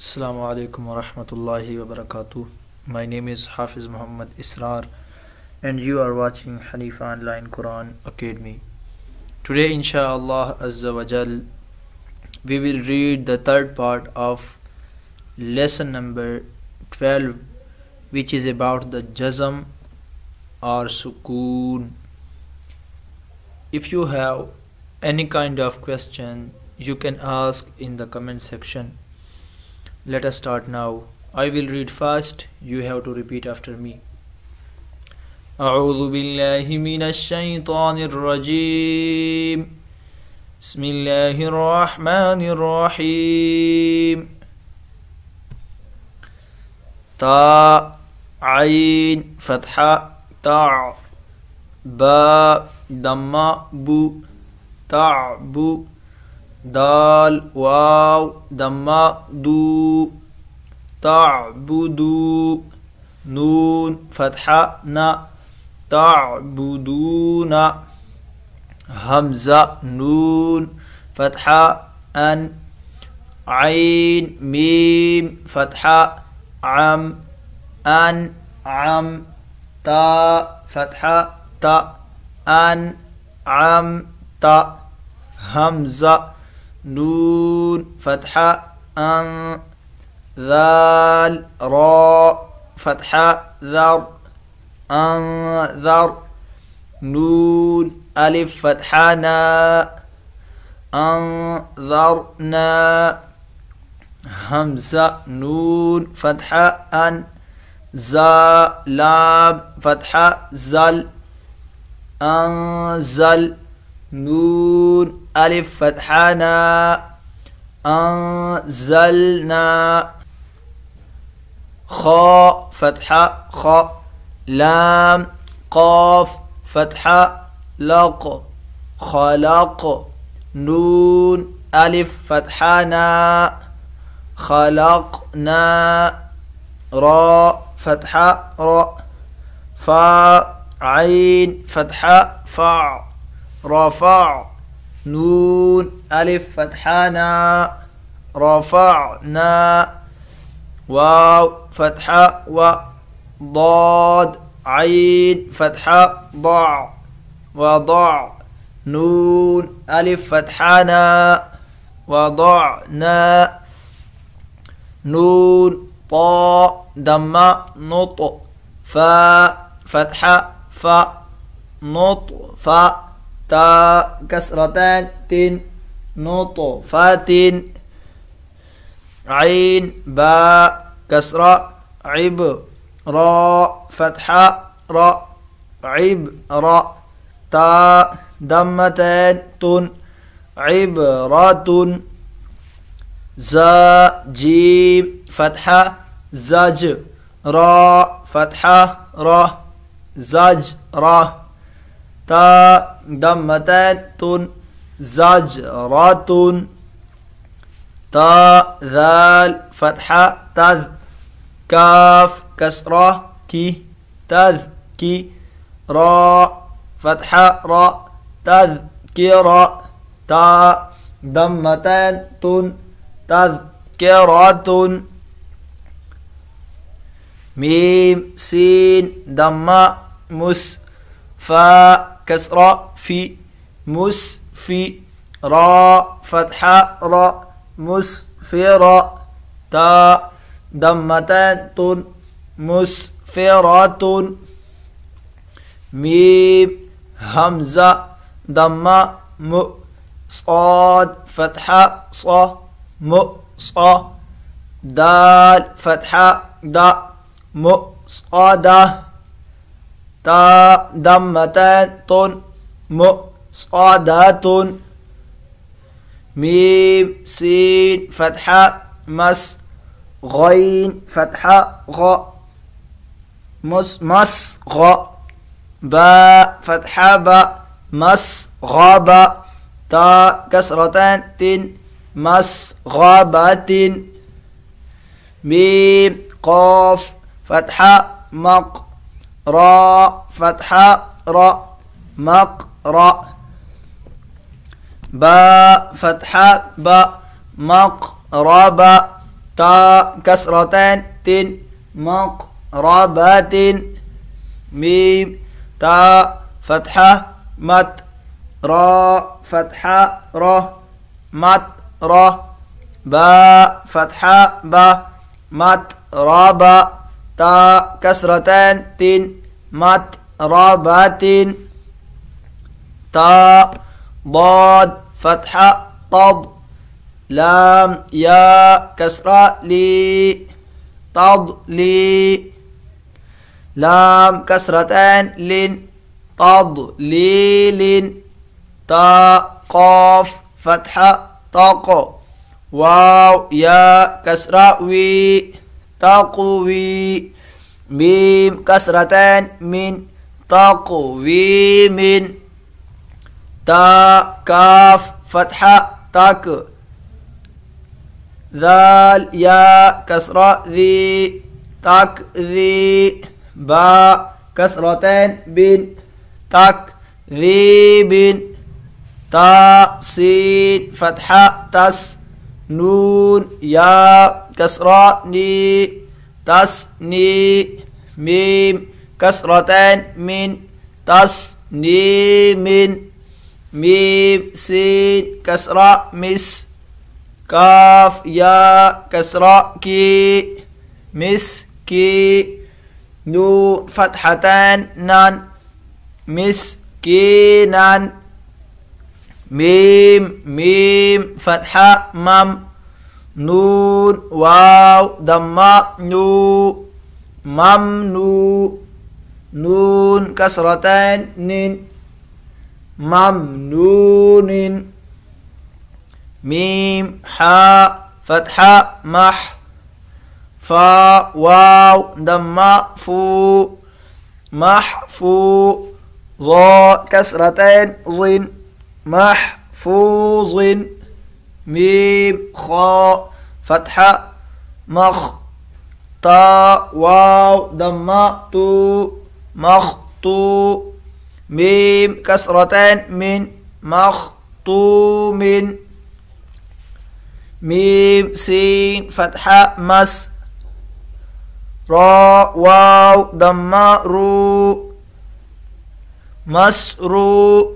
Assalamu alaikum wa rahmatullahi wa barakatuh. My name is Hafiz Muhammad Israr and you are watching Hanifa Online Quran Academy. Today inshallah, Azza wa Jal we will read the third part of lesson number 12 which is about the jazm or sukoon. If you have any kind of question you can ask in the comment section. Let us start now. I will read first, you have to repeat after me. أعوذ بالله من الشيطان الرجيم بسم الله الرحمن الرحيم تا عين فتحة تع با ضمة بو تعبو دال واو دما دو تعبدو نون فتحة نا تعبدون همزة نون فتحة أن عين ميم فتحة عم أن عم تا فتحة تا أن عم تا همزة نون فتحة أن ذال را فتحة ذر أن ذر نون ألف فتحة ناء أنذرنا همزة نون فتحة أن زا لام فتحة زل أنزل نون ألف فتحانا أنزلنا خاء فتحة خاء لام قاف فتحة لق خلق نون ألف فتحانا خلقنا را فتحة را فا عين فتحة فع رفع نون ألف فتحانا رفعنا واو فتحة و ضاد عين فتحة ضع وضع نون ألف فتحانا وضعنا نون طاء دم نط فا فتحة ف نط فا تا كسرتان تن نطفة عين باء كسرة عب را فتحة را عب را تا دمتان تن عبرة زا جيم فتحة زاج را فتحة را زاج را تاء ضمتان زجرة تا ذال فتحة تذ كاف كسرة كي تذ كي را فتحة را تذ تذكرة تاء ضمتان تن تذكرة ميم سين دم مس فا كسرة في مس في را فتحة را مس را تا ضمتان تن تون ميم همزة دم م صاد فتحة ص م ص دال فتحة د صاده تا دمتان طن مصعدة ميم سين فتحة مس غين فتحة غ مس مس غ باء فتحة باء مس غابة تا كسرتان تن مس غابة ميم قاف فتحة مق را فتحة را مقرأ با فتحة با مقربة تا كسرتان تن مقربة ميم تا فتحة مت را فتحة را مت را با فتحة با مت رابا تا كسرتان تين مات راباتين تا ضاد فتحة طض لام يا كسرة لي طض لي لام كسرتان لين طض لي لين تا قاف فتحة طق واو يا كسرة وي تقوي ميم كسرتان من تقوي من تا كاف فتحة تك ذال يا كسرة ذي تك ذي با كسرتان بن تك ذي بن تا سين فتحة تس نون يا كسرة ني تصني ميم كسرتان من تصني من ميم سين كسراء مس كاف يا كسرة كي مس كي نو فتحتان نان مسكينا ميم ميم فتحة مم نون واو دما نو مم نو نون كسرتين نين مم ممنون ميم حاء فتحة مح فا واو دما فو مح فو ظا كسرتين ظن مح محفوظ ميم خاء فتحة مخ طا واو دما تو مخطو ميم كسرتان من من ميم سين فتحة مس را واو دما رو مسرو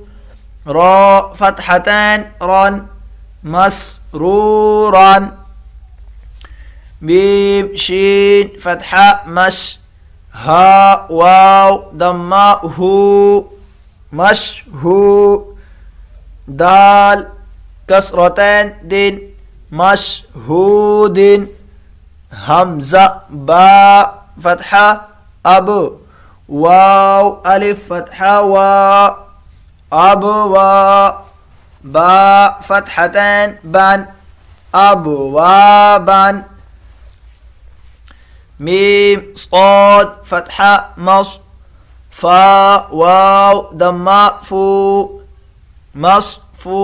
را فتحتان رن مسرورا ميم شين فتحة مش ها واو ضمة هو مش هو دال كسرتين دين مش هو دين همزة باء فتحة أب واو ألف فتحة وا أب وا باء فتحتين بن بان ميم صاد فتحة مص فا واو دماء فو مص فو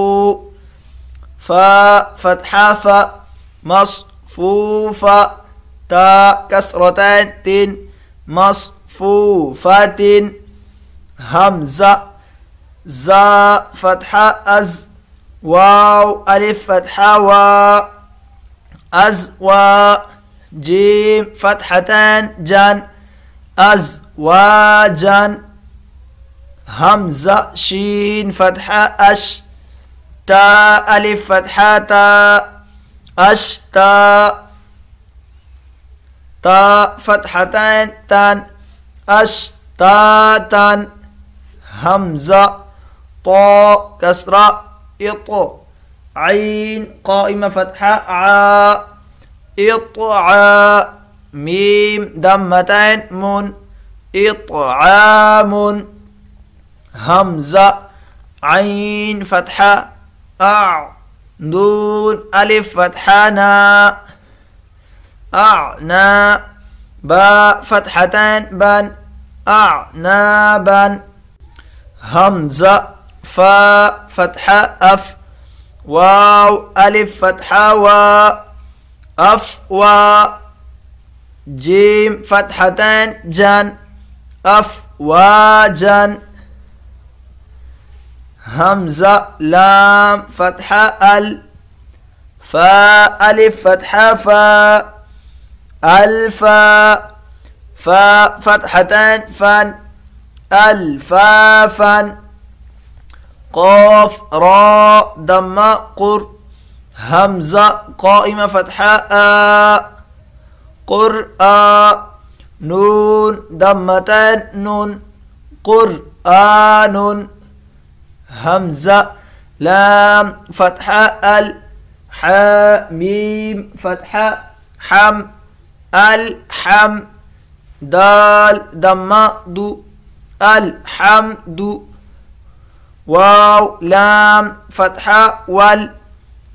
فا فتحة فا مص فو فا تا كسرتين فو فاتين همزة زا فتحة أز واو ألف فتحة وا أز وا جيم فتحتان جان أز واجان همزة شين فتحة أش تاء ألف فتحة تاء أش تاء تاء فتحتان تان أش تاء تان همزة طاء كسرة إط عين قائمة فتحة عاء إطعاء ميم دمتين من إطعام همزة عين فتحة أع نون ألف فتحة نا أعنا باء فتحتين بن أعنابا همزة فاء فتحة أف واو ألف فتحة واو أف و جيم فتحتين و جن همزة لام فتحة ال فا ألف فتحة فا ألفا فا فتحتين فن ألفافا قاف راء دم قر همزة قائمة فتحاء قرآ نون دمتان نون قرآن همزة لام فتحة ال حاء ميم فتحة حم الحم دال دم دو الحمد واو لام فتحة وال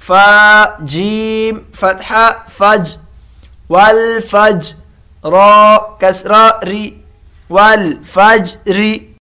فا جيم فتحة فج والفج را كسرة ري والفجر